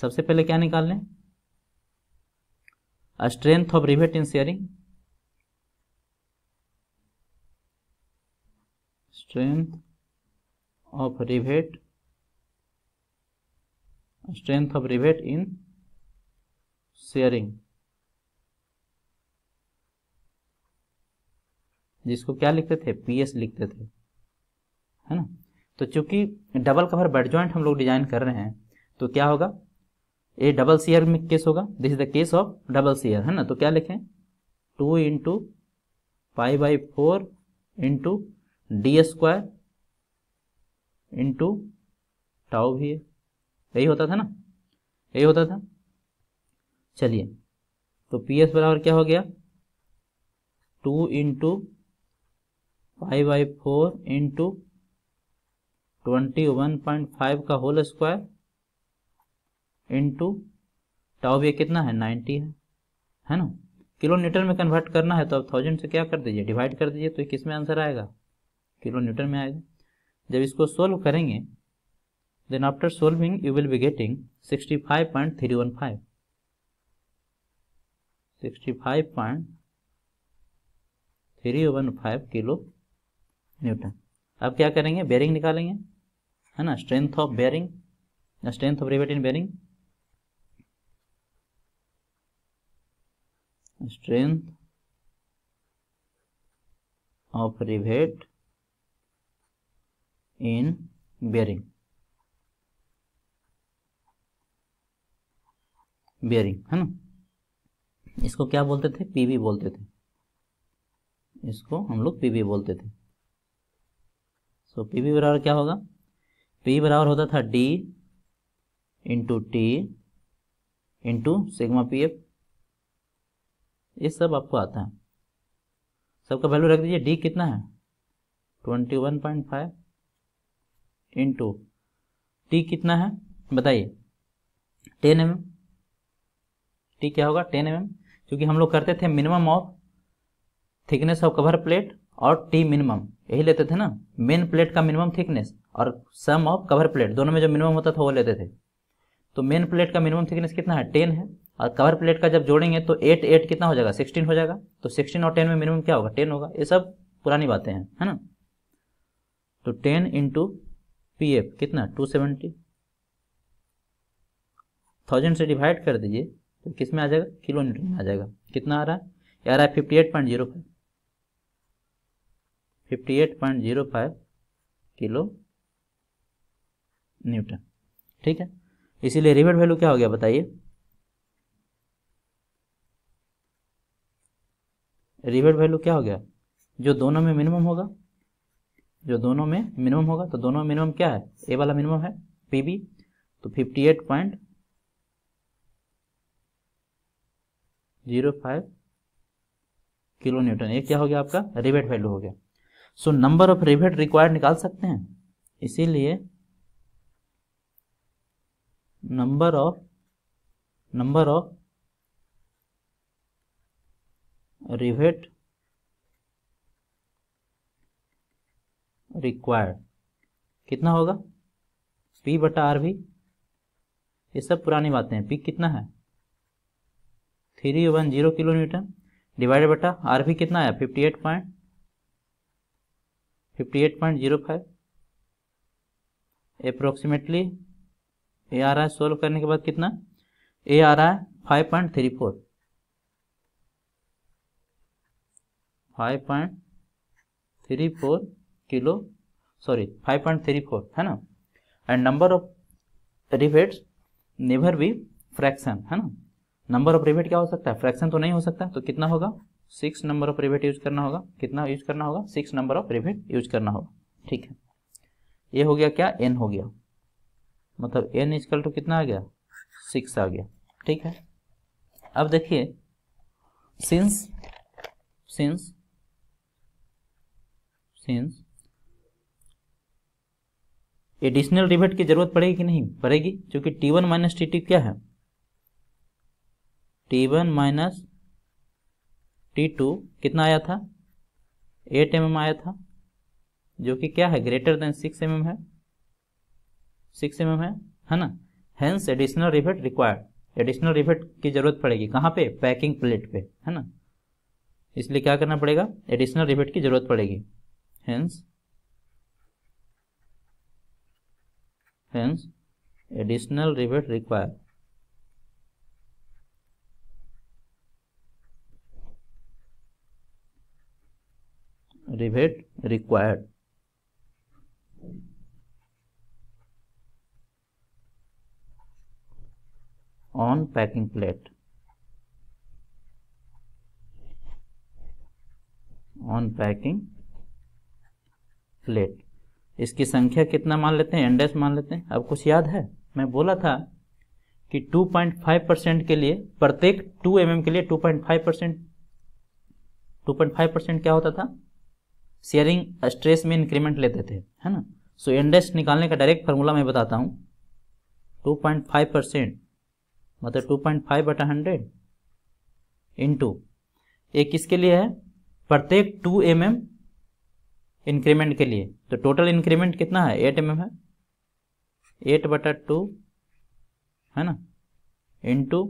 सबसे पहले क्या निकाल लें strength of rivet in shearing strength of rivet strength of rivet in shearing जिसको क्या लिखते थे पीएस लिखते थे है ना तो चूंकि डबल कवर बेड ज्वाइंट हम लोग डिजाइन कर रहे हैं तो क्या होगा ए डबल सीयर में केस होगा this is the case of double shear है ना तो क्या लिखें two into pi by four into D square into tau भी है यही होता था ना यही होता था चलिए तो पी एस बराबर क्या हो गया two into five by four into twenty one point five का होल स्क्वायर इंटू टाओ भी कितना है नाइन्टी है है ना किलोमीटर में कन्वर्ट करना है तो आप थाउजेंड से क्या कर दीजिए डिवाइड कर दीजिए तो किस में आंसर आएगा किलो न्यूटन में आएगा जब इसको सोल्व करेंगे then after solving you will be getting 65.315 65.315 kilo newton अब क्या करेंगे बेरिंग निकालेंगे है ना strength of bearing strength of rivet in bearing strength of rivet in bearing bearing है ना इसको क्या बोलते थे पीबी बोलते थे इसको हम लोग पीबी बोलते थे सो so, पीबी बराबर क्या होगा पी बराबर होता था D into T into sigma P F ये सब आपको आता है सबका वैल्यू रख दीजिए डी कितना है twenty one point five into T कितना है बताइए टेन एम टी क्या होगा टेन एम क्योंकि हम लोग करते थे minimum of thickness of cover plate और टी मिनिमम यही लेते थे ना मेन प्लेट का मिनिमम थिकनेस और सम ऑफ कवर प्लेट दोनों में जो मिनिमम होता था वो लेते थे तो मेन प्लेट का मिनिमम थिकनेस कितना है टेन है और कवर प्लेट का जब जोड़ेंगे तो एट एट कितना हो जाएगा सिक्सटीन हो जाएगा तो सिक्सटीन और टेन में मिनिमम क्या होगा टेन होगा ये सब पुरानी बातें हैं है ना तो टेन इंटू पी एफ कितना टू सेवेंटी थाउजेंड से डिवाइड कर दीजिए तो किस में आ जाएगा किलो न्यूटन में आ जाएगा कितना आ रहा है ये आ रहा है fifty eight point zero five fifty eight point zero five kilo newton ठीक है इसीलिए रिवेट वैल्यू क्या हो गया बताइए रिवेट वैल्यू क्या हो गया जो दोनों में मिनिमम होगा जो दोनों में मिनिमम होगा तो दोनों में मिनिमम क्या है ए वाला मिनिमम है पी बी तो fifty eight point zero five kilo newton ये क्या हो गया आपका रिवेट वैल्यू हो गया so number of rivet required निकाल सकते हैं इसीलिए number of number of rivet required कितना होगा पी बटा आर भी ये सब पुरानी बातें हैं पी कितना है three one zero kilo newton divided बटा आर भी कितना है fifty eight point fifty eight point zero five approximately ए आ रहा है सोल्व करने के बाद कितना ए आ रहा है five point three four five point three four kilo sorry 5.34 है ना and number of rivets never be fraction है ना नंबर ऑफ रिवेट क्या हो सकता है फ्रैक्शन तो नहीं हो सकता तो कितना होगा six number of rivet use करना होगा कितना यूज करना होगा six number of rivet use करना होगा ठीक है ये हो गया क्या एन हो गया मतलब एन इजकल टू कितना आ गया सिक्स आ गया ठीक है अब देखिए since since since additional rivet की जरूरत पड़ेगी कि नहीं पड़ेगी क्योंकि T one minus T two क्या है T one minus T two कितना आया था एट एम mm आया था जो कि क्या है ग्रेटर देन सिक्स एम है सिक्स एम mm है है ना hence additional rivet required additional rivet की जरूरत पड़ेगी कहाँ पे पैकिंग प्लेट पे है ना इसलिए क्या करना पड़ेगा एडिशनल रिवेट की जरूरत पड़ेगी hence hence additional rivet required. Rivet required. on packing plate on packing plate इसकी संख्या कितना मान लेते हैं एंडेस मान लेते हैं अब कुछ याद है मैं बोला था कि 2.5 परसेंट के लिए प्रत्येक 2 एम mm के लिए 2.5 परसेंट टू परसेंट क्या होता था शेयरिंग स्ट्रेस में इंक्रीमेंट लेते थे है ना सो एंडेस निकालने का डायरेक्ट फार्मूला मैं बताता हूँ 2.5 परसेंट मतलब 2.5 बटा हंड्रेड इंटू ये किसके लिए है प्रत्येक 2 एम mm इंक्रीमेंट के लिए तो टोटल इंक्रीमेंट कितना है एट एम है एट बटा टू है ना into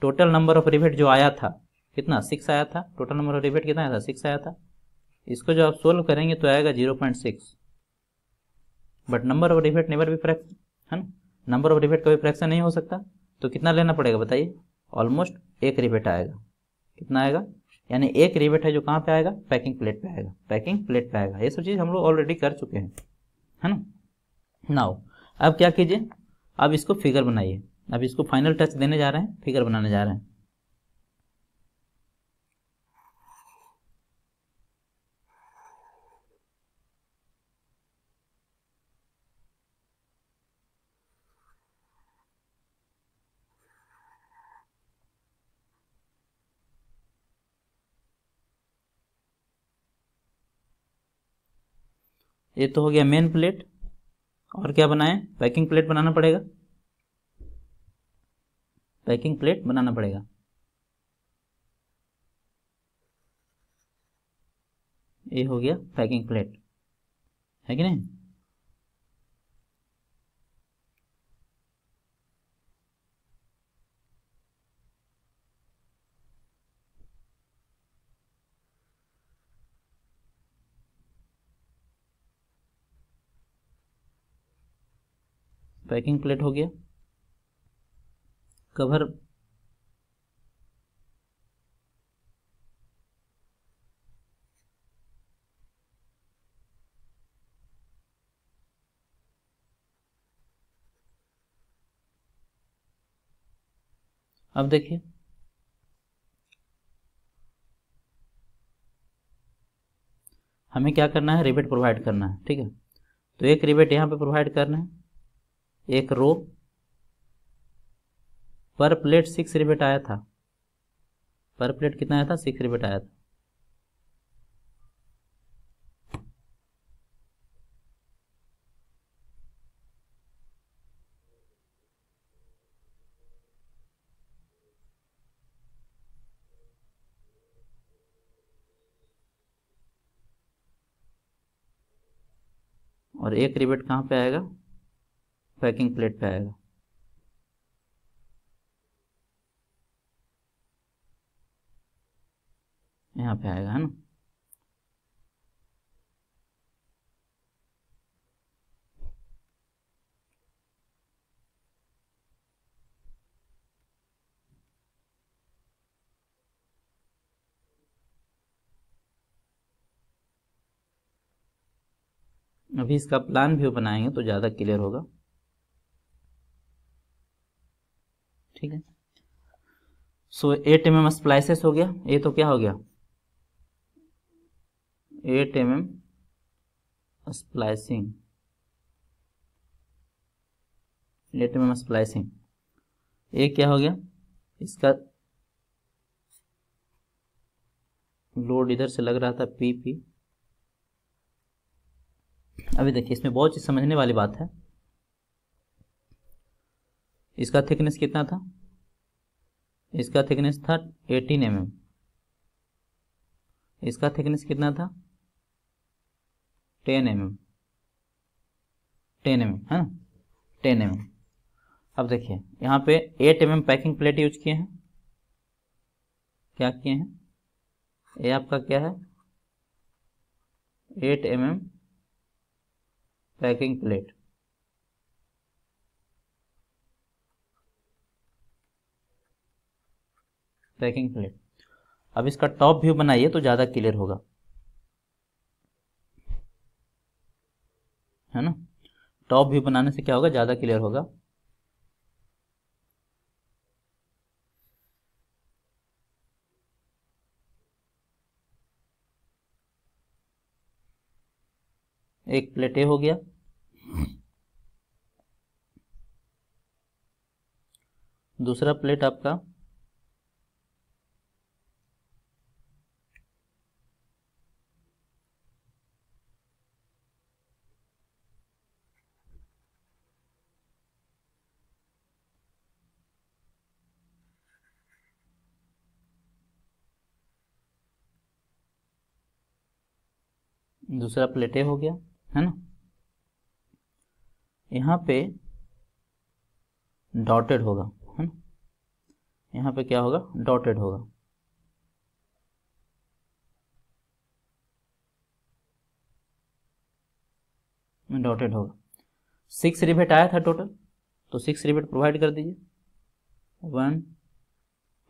total number of rivet जो आया था कितना सिक्स आया था टोटल नंबर ऑफ रिवेट कितना आया था सिक्स आया था इसको जो आप सोल्व करेंगे तो आएगा zero point six but number of rivet never भी फ्रैक्शन है ना नंबर ऑफ रिवेट कभी फ्रैक्शन नहीं हो सकता तो कितना लेना पड़ेगा बताइए ऑलमोस्ट एक रिवेट आएगा कितना आएगा यानी एक रिवेट है जो कहाँ पे आएगा पैकिंग प्लेट पे आएगा पैकिंग प्लेट पे आएगा ये सब चीज़ हम लोग ऑलरेडी कर चुके हैं है ना नाउ अब क्या कीजिए अब इसको फिगर बनाइए अब इसको फाइनल टच देने जा रहे हैं फिगर बनाने जा रहे हैं ये तो हो गया मेन प्लेट और क्या बनाए पैकिंग प्लेट बनाना पड़ेगा पैकिंग प्लेट बनाना पड़ेगा ये हो गया पैकिंग प्लेट है कि नहीं पैकिंग प्लेट हो गया कवर अब देखिए हमें क्या करना है रिबेट प्रोवाइड करना है ठीक है तो एक रिबेट यहाँ पे प्रोवाइड करना है एक रो पर प्लेट सिक्स रिबेट आया था पर प्लेट कितना आया था सिक्स रिबेट आया था और एक रिबेट कहां पे आएगा पैकिंग प्लेट पे आएगा यहाँ पे आएगा है ना अभी इसका प्लान भी बनाएंगे तो ज़्यादा क्लियर होगा ठीक है so eight M M splices हो गया ये तो क्या हो गया eight M M splicing eight M M splicing ये क्या हो गया इसका लोड इधर से लग रहा था पी पी अभी देखिए इसमें बहुत चीज समझने वाली बात है इसका थिकनेस कितना था इसका थिकनेस था 18 एम mm. इसका थिकनेस कितना था 10 एम mm. 10 एम mm, है ना 10 एम mm. अब देखिए यहाँ पे 8 M mm packing plate use किए हैं क्या किए हैं ये आपका क्या है 8 M mm packing plate tracking plate अब इसका टॉप व्यू बनाइए तो ज़्यादा क्लियर होगा है ना टॉप व्यू बनाने से क्या होगा ज़्यादा क्लियर होगा एक प्लेट ए हो गया दूसरा प्लेट आपका दूसरा प्लेटे हो गया है ना यहाँ पे डॉटेड होगा है ना यहाँ पे क्या होगा डॉटेड होगा डॉटेड होगा सिक्स रिबेट आया था टोटल तो सिक्स रिबेट प्रोवाइड कर दीजिए one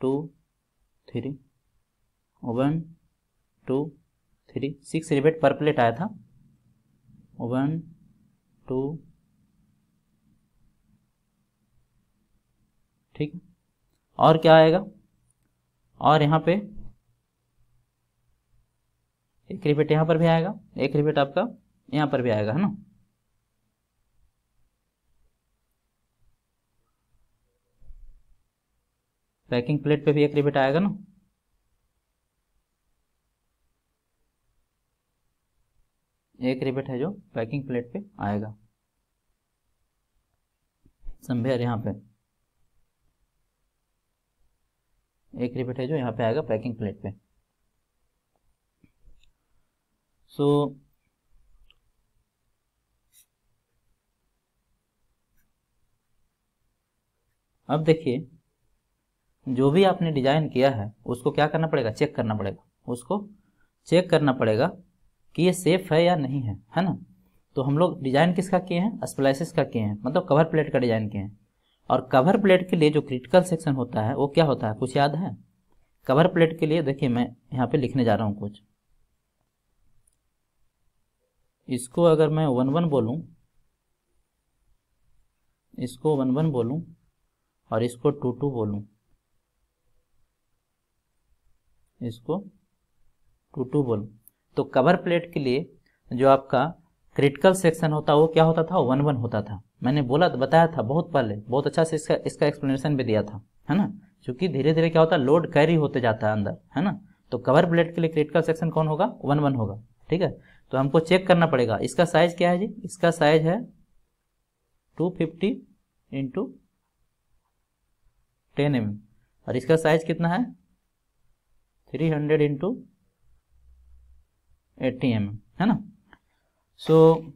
two three one two three six rivet पर प्लेट आया था वन टू ठीक और क्या आएगा और यहाँ पे एक रिपीट यहाँ पर भी आएगा एक रिपीट आपका यहाँ पर भी आएगा है ना पैकिंग प्लेट पे भी एक रिपीट आएगा ना एक रिबेट है जो पैकिंग प्लेट पे आएगा संभेर यहाँ पे एक रिबेट है जो यहाँ पे आएगा पैकिंग प्लेट पे सो so, अब देखिए जो भी आपने डिजाइन किया है उसको क्या करना पड़ेगा चेक करना पड़ेगा उसको चेक करना पड़ेगा कि ये सेफ है या नहीं है है ना तो हम लोग डिज़ाइन किसका किए हैं स्प्लाइसिस का किए हैं मतलब कवर प्लेट का डिज़ाइन किए हैं और कवर प्लेट के लिए जो क्रिटिकल सेक्शन होता है वो क्या होता है कुछ याद है कवर प्लेट के लिए देखिए मैं यहाँ पे लिखने जा रहा हूँ कुछ इसको अगर मैं वन वन बोलूँ इसको वन वन बोलूँ और इसको टू टू बोलूँ इसको टू टू बोलूँ तो कवर प्लेट के लिए जो आपका क्रिटिकल सेक्शन होता वो क्या होता था वन वन होता था मैंने बोला तो बताया था बहुत पहले बहुत अच्छा से इसका इसका एक्सप्लेनेशन भी दिया था है ना क्योंकि धीरे धीरे क्या होता है लोड कैरी होते जाता है अंदर है ना तो कवर प्लेट के लिए क्रिटिकल सेक्शन कौन होगा वन वन होगा ठीक है तो हमको चेक करना पड़ेगा इसका साइज क्या है जी इसका साइज है two fifty into ten M और इसका साइज कितना है three hundred into eighty M है ना सो so,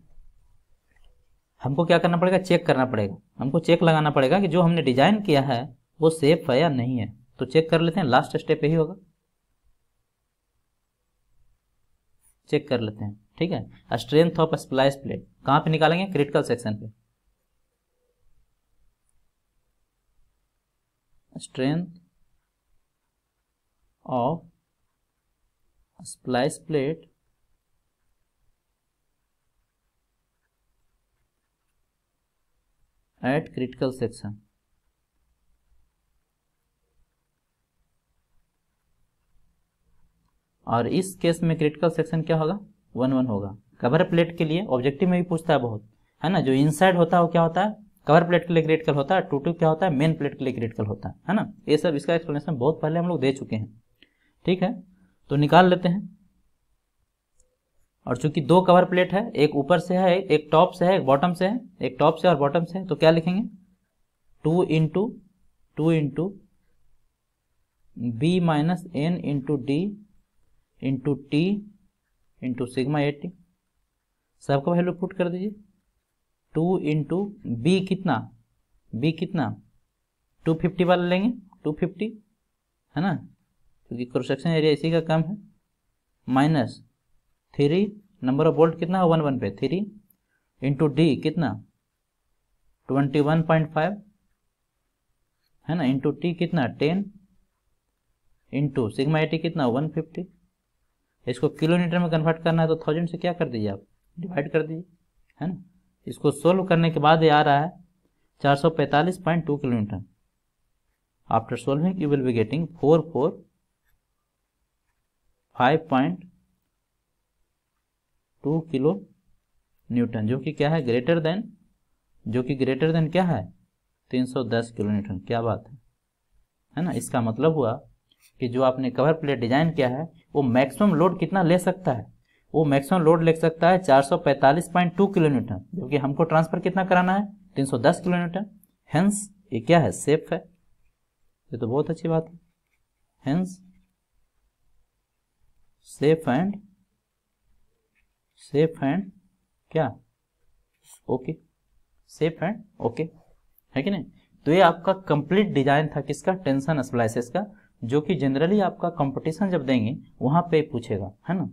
हमको क्या करना पड़ेगा चेक करना पड़ेगा हमको चेक लगाना पड़ेगा कि जो हमने डिजाइन किया है वो सेफ है या नहीं है तो चेक कर लेते हैं लास्ट स्टेप यही होगा चेक कर लेते हैं ठीक है स्ट्रेंथ ऑफ स्प्लाइस प्लेट कहां पे निकालेंगे क्रिटिकल सेक्शन पे strength of splice plate at critical section और इस केस में क्रिटिकल सेक्शन क्या होगा वन वन होगा कवर प्लेट के लिए ऑब्जेक्टिव में भी पूछता है बहुत है ना जो इनसाइड होता है वो क्या होता है कवर प्लेट के लिए क्रिटिकल होता है टू टू क्या होता है मेन प्लेट के लिए क्रिटिकल होता है है ना ये सब इसका एक्सप्लेनेशन बहुत पहले हम लोग दे चुके हैं ठीक है तो निकाल लेते हैं और चूंकि दो कवर प्लेट है एक ऊपर से है एक टॉप से है एक बॉटम से है एक टॉप से और बॉटम से है तो क्या लिखेंगे two into two into B minus N into D into T into sigma A T सबका वैल्यू पुट कर दीजिए टू इंटू बी कितना बी कितना टू फिफ्टी वाला लेंगे टू फिफ्टी है ना क्योंकि क्रोसेक्शन एरिया इसी का कम है minus three number of bolt कितना वन वन पे थ्री इंटू डी कितना ट्वेंटी वन पॉइंट फाइव है ना इंटू टी कितना टेन इंटू सिग्मा एटी कितना वन फिफ्टी इसको किलोमीटर में कन्वर्ट करना है तो थाउजेंड से क्या कर दीजिए आप डिवाइड कर दीजिए है ना इसको सोल्व करने के बाद ये आ रहा है चार सौ पैंतालीस point two kilometer after solving you will be getting four four five point two kilo newton जो कि क्या है ग्रेटर देन जो कि ग्रेटर देन क्या है 310 किलो न्यूटन क्या बात है है ना इसका मतलब हुआ कि जो आपने कवर प्लेट डिजाइन किया है वो मैक्सिमम लोड कितना ले सकता है वो मैक्सिमम लोड ले सकता है 445.2 किलो न्यूटन जो कि हमको ट्रांसफर कितना कराना है 310 किलो न्यूटन हेंस ये क्या है सेफ है ये तो बहुत अच्छी बात है hence safe and safe and क्या ओके सेफ एंड ओके है कि नहीं तो ये आपका कंप्लीट डिजाइन था किसका टेंशन स्प्लाइसेस का जो कि जनरली आपका कंपटीशन जब देंगे वहां पे पूछेगा है ना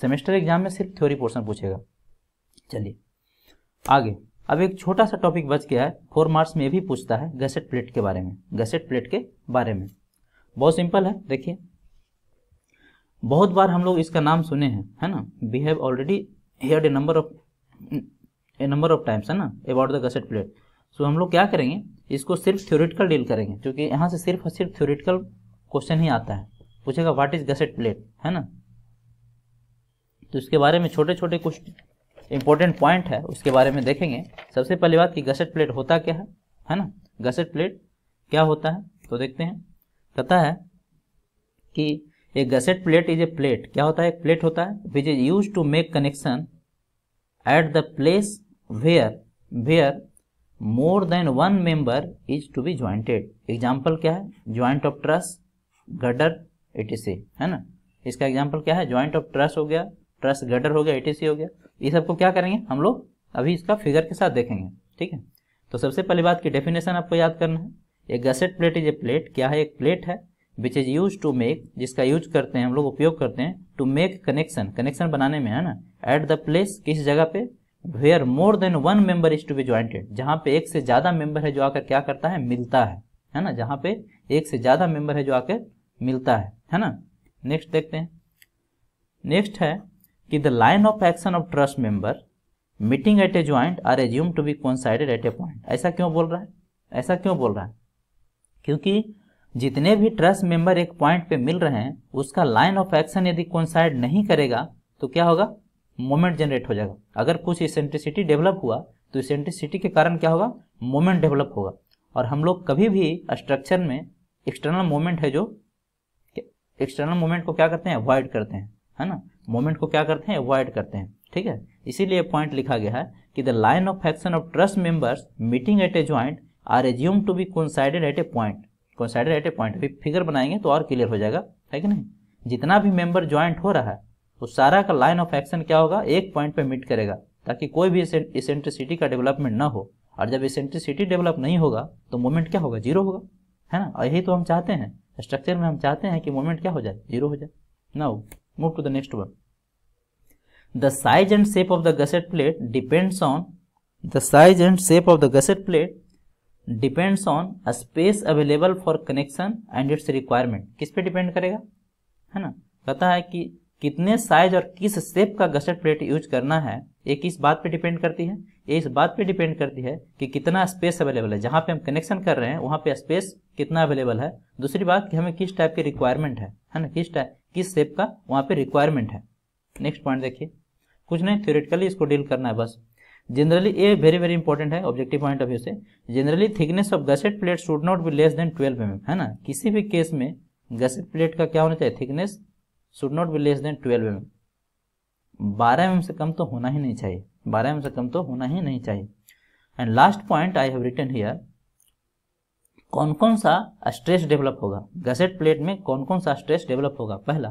सेमेस्टर एग्जाम में सिर्फ थ्योरी पोर्शन पूछेगा चलिए आगे अब एक छोटा सा टॉपिक बच गया है फोर मार्क्स में भी पूछता है गसेट प्लेट के बारे में गसेट प्लेट के बारे में बहुत सिंपल है देखिए बहुत बार हम लोग इसका नाम सुने हैं है ना we have already here a number of a number of times है ना about the gusset plate so हम लोग क्या करेंगे इसको सिर्फ थ्योरेटिकल डील करेंगे क्योंकि यहाँ से सिर्फ सिर्फ थ्योरेटिकल क्वेश्चन ही आता है पूछेगा व्हाट इज गसेट प्लेट है ना तो इसके बारे में छोटे छोटे कुछ इंपॉर्टेंट पॉइंट है उसके बारे में देखेंगे सबसे पहली बात कि गसेट प्लेट होता क्या है है ना गसेट प्लेट क्या होता है तो देखते हैं कहता है कि a gusset plate is a plate क्या होता है एक प्लेट होता है which is use to make connection at the place where where more than one member is to be jointed example क्या है joint of truss girder etc है ना इसका एग्जाम्पल क्या है ज्वाइंट ऑफ ट्रस हो गया ट्रस गडर हो गया एटीसी हो गया ये सबको क्या करेंगे हम लोग अभी इसका फिगर के साथ देखेंगे ठीक है तो सबसे पहली बात की डेफिनेशन आपको याद करना है एक gusset plate is a plate क्या है एक प्लेट है which is use to make जिसका यूज करते हैं हम लोग उपयोग करते हैं टू मेक कनेक्शन कनेक्शन बनाने में है ना एट द प्लेस किस जगह पे where more than one member is to be jointed जहां पे एक से ज्यादा मेंबर है जो आकर क्या करता है मिलता है है ना जहां पे एक से ज्यादा मेंबर है जो आकर मिलता है है ना नेक्स्ट देखते हैं नेक्स्ट है कि the line of action of truss member meeting at a joint are assume to be coincided at a point ऐसा क्यों बोल रहा है ऐसा क्यों बोल रहा है क्योंकि जितने भी ट्रस्ट मेंबर एक पॉइंट पे मिल रहे हैं उसका लाइन ऑफ एक्शन यदि कोइंसाइड नहीं करेगा तो क्या होगा मोमेंट जनरेट हो जाएगा अगर कुछ इसेंट्रिसिटी डेवलप हुआ तो इसेंट्रिसिटी के कारण क्या होगा मोमेंट डेवलप होगा और हम लोग कभी भी स्ट्रक्चर में एक्सटर्नल मोमेंट है जो एक्सटर्नल मोमेंट को क्या करते हैं अवॉइड करते हैं है ना मोमेंट को क्या करते हैं अवॉइड करते हैं ठीक है इसीलिए पॉइंट लिखा गया है कि the line of action of truss members meeting at a joint are assume to be coincided at a point consider at a point अभी फिगर बनाएंगे तो और क्लियर हो जाएगा है कि नहीं जितना भी मेंबर ज्वाइंट हो रहा है वो तो सारा का लाइन ऑफ एक्शन क्या होगा एक पॉइंट पे मीट करेगा ताकि कोई भी इसेंट्रिसिटी का डेवलपमेंट ना हो और जब इसेंट्रिसिटी डेवलप नहीं होगा तो मोमेंट क्या होगा जीरो होगा है ना और यही तो हम चाहते हैं स्ट्रक्चर में हम चाहते हैं कि मोमेंट क्या हो जाए जीरो हो जाए now move to the next one the size and shape of the gusset plate depends on the size and shape of the gusset plate depends on space available for connection and its requirement किस पे depend करेगा है ना कहता है कि कितने size और किस शेप का गसेट प्लेट यूज करना है ये किस बात पे डिपेंड करती है ये इस बात पे डिपेंड करती है कि कितना स्पेस अवेलेबल है जहाँ पे हम कनेक्शन कर रहे हैं वहाँ पे स्पेस कितना अवेलेबल है दूसरी बात कि हमें किस टाइप की रिक्वायरमेंट है है ना किस टाइप किस शेप का वहाँ पे रिक्वायरमेंट है नेक्स्ट पॉइंट देखिए कुछ नहीं थ्योरेटिकली इसको डील करना है बस जनरली ये वेरी वेरी इंपॉर्टेंट है ऑब्जेक्टिव पॉइंट ऑफ व्यू से generally thickness of gusset plate should not be less than 12 M है ना किसी भी केस में गसेट प्लेट का क्या होना चाहिए thickness should not be less than 12 M 12 M से कम तो होना ही नहीं चाहिए 12 एम mm से कम तो होना ही नहीं चाहिए and last point I have written here कौन कौन सा स्ट्रेस डेवलप होगा गसेट प्लेट में कौन कौन सा स्ट्रेस डेवलप होगा पहला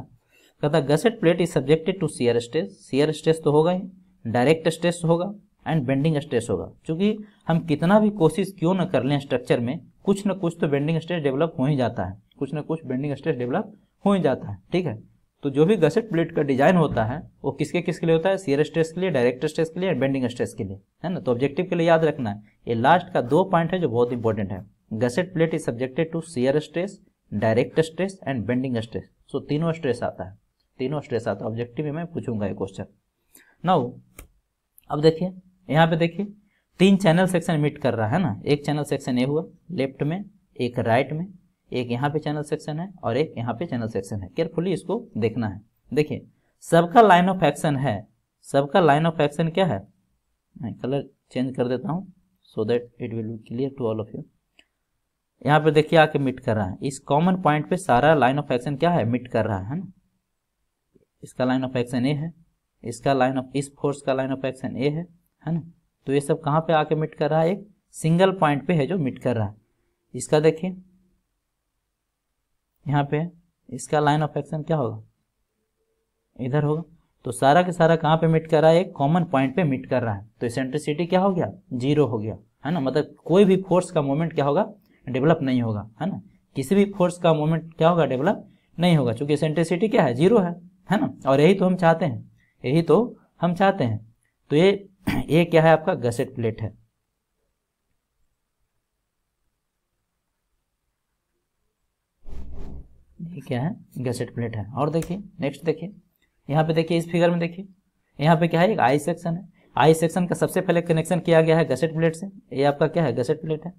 कहता gusset plate is subjected to shear stress shear stress तो होगा ही डायरेक्ट स्ट्रेस होगा एंड बेंडिंग स्ट्रेस होगा क्योंकि हम कितना भी कोशिश क्यों ना कर लें स्ट्रक्चर में कुछ ना कुछ तो बेंडिंग स्ट्रेस डेवलप हो ही जाता है कुछ ना कुछ बेंडिंग स्ट्रेस डेवलप हो ही जाता है ठीक है तो जो भी गसेट प्लेट का डिजाइन होता है वो किसके किसके लिए होता है सीयर स्ट्रेस के लिए डायरेक्ट स्ट्रेस के लिए एंड बेंडिंग स्ट्रेस के लिए है ना तो ऑब्जेक्टिव के लिए याद रखना है ये लास्ट का दो पॉइंट है जो बहुत इंपॉर्टेंट है gusset plate is subjected to shear stress direct stress and bending stress so तीनों स्ट्रेस आता है तीनों स्ट्रेस आता है ऑब्जेक्टिव में मैं पूछूंगा ये क्वेश्चन नाउ अब देखिए यहाँ पे देखिए तीन चैनल सेक्शन मीट कर रहा है ना एक चैनल सेक्शन ये हुआ लेफ्ट में एक राइट में एक यहाँ पे चैनल सेक्शन है और एक यहाँ पे चैनल सेक्शन है केयरफुली इसको देखना है देखिए सबका लाइन ऑफ एक्शन है सबका लाइन ऑफ एक्शन क्या है मैं कलर चेंज कर देता हूँ so that it will be clear to all of you यहाँ पे देखिए आके मिट कर रहा है इस कॉमन पॉइंट पे सारा लाइन ऑफ एक्शन क्या है मिट कर रहा है ना इसका लाइन ऑफ एक्शन ए है इसका लाइन ऑफ इस फोर्स का लाइन ऑफ एक्शन ए है है ना तो ये सब कहाँ पे आके मिट कर रहा है एक सिंगल पॉइंट पे है जो मिट कर रहा है इसका देखिए यहाँ पे इसका लाइन ऑफ एक्शन क्या होगा इधर होगा तो सारा के सारा कहाँ पे मिट कर रहा है एक कॉमन पॉइंट पे मिट कर रहा है तो सेंट्रिसिटी क्या हो गया जीरो हो गया है ना मतलब कोई भी फोर्स का मोमेंट क्या होगा डेवलप नहीं होगा है ना किसी भी फोर्स का मोमेंट क्या होगा डेवलप नहीं होगा चूंकि सेंट्रिसिटी क्या है जीरो है है ना और यही तो हम चाहते हैं यही तो हम चाहते हैं तो ये ये क्या है आपका गसेट प्लेट है ये क्या है गसेट प्लेट है और देखिए नेक्स्ट देखिए यहाँ पे देखिए इस फिगर में देखिए यहाँ पे क्या है एक आई सेक्शन है आई सेक्शन का सबसे पहले कनेक्शन किया गया है गसेट प्लेट से ये आपका क्या है गसेट प्लेट है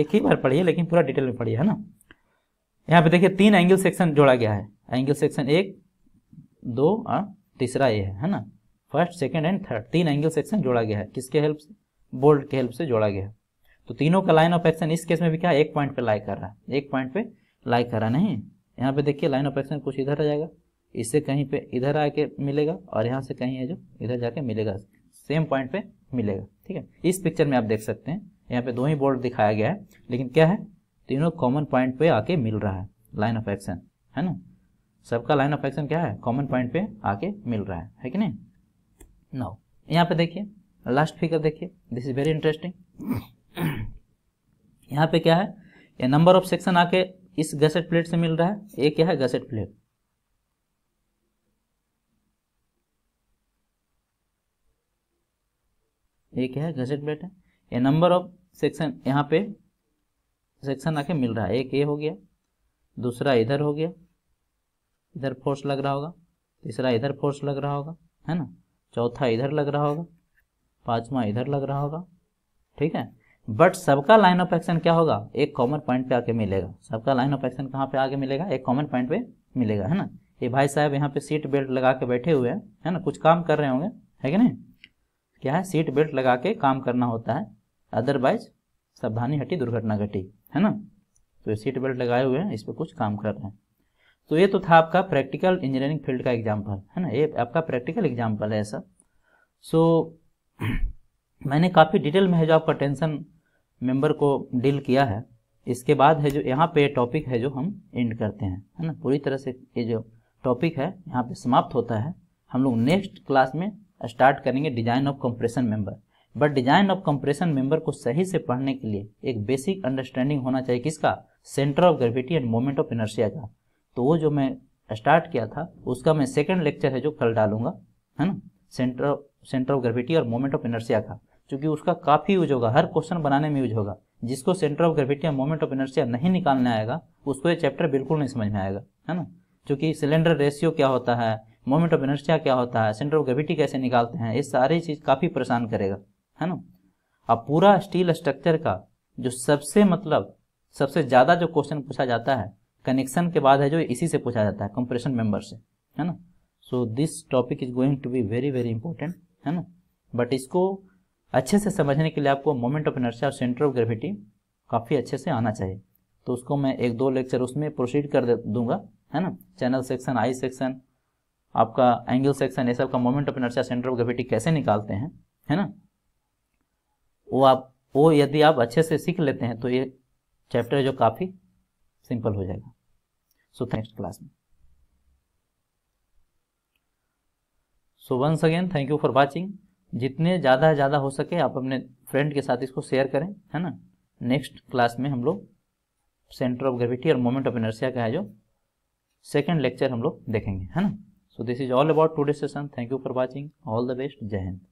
एक ही बार पढ़िए लेकिन पूरा डिटेल में पढ़िए है ना यहाँ पे देखिए तीन एंगल सेक्शन जोड़ा गया है एंगल सेक्शन एक दो और तीसरा ये है है ना फर्स्ट सेकंड एंड थर्ड तीन एंगल सेक्शन जोड़ा गया है किसके हेल्प से बोल्ट के हेल्प से जोड़ा गया है तो तीनों का लाइन ऑफ एक्शन इस केस में भी क्या एक पॉइंट पे लाई कर रहा है एक पॉइंट पे लाई कर रहा नहीं यहाँ पे देखिए लाइन ऑफ एक्शन कुछ इधर आ जाएगा इससे कहीं पे इधर आके मिलेगा और यहाँ से कहीं है जो इधर जाके मिलेगा सेम पॉइंट पे मिलेगा ठीक है इस पिक्चर में आप देख सकते हैं यहाँ पे दो ही बोल्ट दिखाया गया है लेकिन क्या है तीनों कॉमन पॉइंट पे आके मिल रहा है लाइन ऑफ एक्शन है ना सबका लाइन ऑफ एक्शन क्या है कॉमन पॉइंट पे आके मिल रहा है है कि नहीं नाउ यहाँ पे देखिए लास्ट फिगर देखिए दिस इज वेरी इंटरेस्टिंग यहाँ पे क्या है ये नंबर ऑफ सेक्शन आके इस गसेट प्लेट से मिल रहा है ये क्या है गसेट प्लेट ये क्या है गसेट प्लेट है ये नंबर ऑफ सेक्शन यहाँ पे सेक्शन आके मिल रहा है एक ये हो गया दूसरा इधर हो गया इधर फोर्स लग रहा होगा तीसरा इधर फोर्स लग रहा होगा है ना चौथा इधर लग रहा होगा पांचवा इधर लग रहा होगा ठीक है बट सबका लाइन ऑफ एक्शन क्या होगा एक कॉमन पॉइंट पे आके मिलेगा सबका लाइन ऑफ एक्शन कहाँ पे आके मिलेगा एक कॉमन पॉइंट पे मिलेगा है ना ये भाई साहब यहाँ पे सीट बेल्ट लगा के बैठे हुए हैं है ना कुछ काम कर रहे होंगे है कि नहीं क्या है सीट बेल्ट लगा के काम करना होता है अदरवाइज सावधानी हटी दुर्घटना घटी है ना तो ये सीट बेल्ट लगाए हुए हैं इस पर कुछ काम कर रहे हैं तो ये तो था आपका प्रैक्टिकल इंजीनियरिंग फील्ड का एग्जाम्पल है ना ये आपका प्रैक्टिकल एग्जाम्पल है ऐसा सो so, मैंने काफ़ी डिटेल में है जो आपका टेंशन मेंबर को डील किया है इसके बाद है जो यहाँ पे टॉपिक है जो हम एंड करते हैं है ना पूरी तरह से ये जो टॉपिक है यहाँ पे समाप्त होता है हम लोग नेक्स्ट क्लास में स्टार्ट करेंगे design of compression member but design of compression member को सही से पढ़ने के लिए एक बेसिक अंडरस्टैंडिंग होना चाहिए किसका centre of gravity and moment of inertia का तो वो जो मैं स्टार्ट किया था उसका मैं सेकेंड लेक्चर है जो कल डालूंगा है ना सेंटर सेंटर ऑफ ग्रेविटी और मोमेंट ऑफ इनर्सिया का क्योंकि उसका काफ़ी यूज होगा हर क्वेश्चन बनाने में यूज होगा जिसको सेंटर ऑफ ग्रेविटी और मोमेंट ऑफ इनर्सिया नहीं निकालने आएगा उसको ये चैप्टर बिल्कुल नहीं समझ में आएगा है ना क्योंकि सिलेंडर रेशियो क्या होता है मोमेंट ऑफ इनर्सिया क्या होता है सेंटर ऑफ ग्रेविटी कैसे निकालते हैं ये सारी चीज़ काफ़ी परेशान करेगा है ना अब पूरा स्टील स्ट्रक्चर का जो सबसे मतलब सबसे ज़्यादा जो क्वेश्चन पूछा जाता है कनेक्शन के बाद है जो इसी से पूछा जाता है कंप्रेशन मेंबर से है ना so this topic is going to be very very important है ना बट इसको अच्छे से समझने के लिए आपको मोमेंट ऑफ एनर्जी और सेंटर ऑफ ग्रेविटी काफ़ी अच्छे से आना चाहिए तो उसको मैं एक दो लेक्चर उसमें प्रोसीड कर दूंगा है ना चैनल सेक्शन आई सेक्शन आपका एंगल सेक्शन ये सब का moment of energy centre of gravity कैसे निकालते हैं है ना वो आप वो यदि आप अच्छे से सीख लेते हैं तो ये चैप्टर जो काफ़ी सिंपल हो जाएगा सो नेक्स्ट क्लास में so once again thank you for watching जितने ज़्यादा ज़्यादा हो सके आप अपने फ्रेंड के साथ इसको शेयर करें है ना नेक्स्ट क्लास में हम लोग सेंटर ऑफ ग्रेविटी और मोमेंट ऑफ इनर्सिया का है जो सेकेंड लेक्चर हम लोग देखेंगे है ना so this is all about today session thank you for watching all the best जय हिंद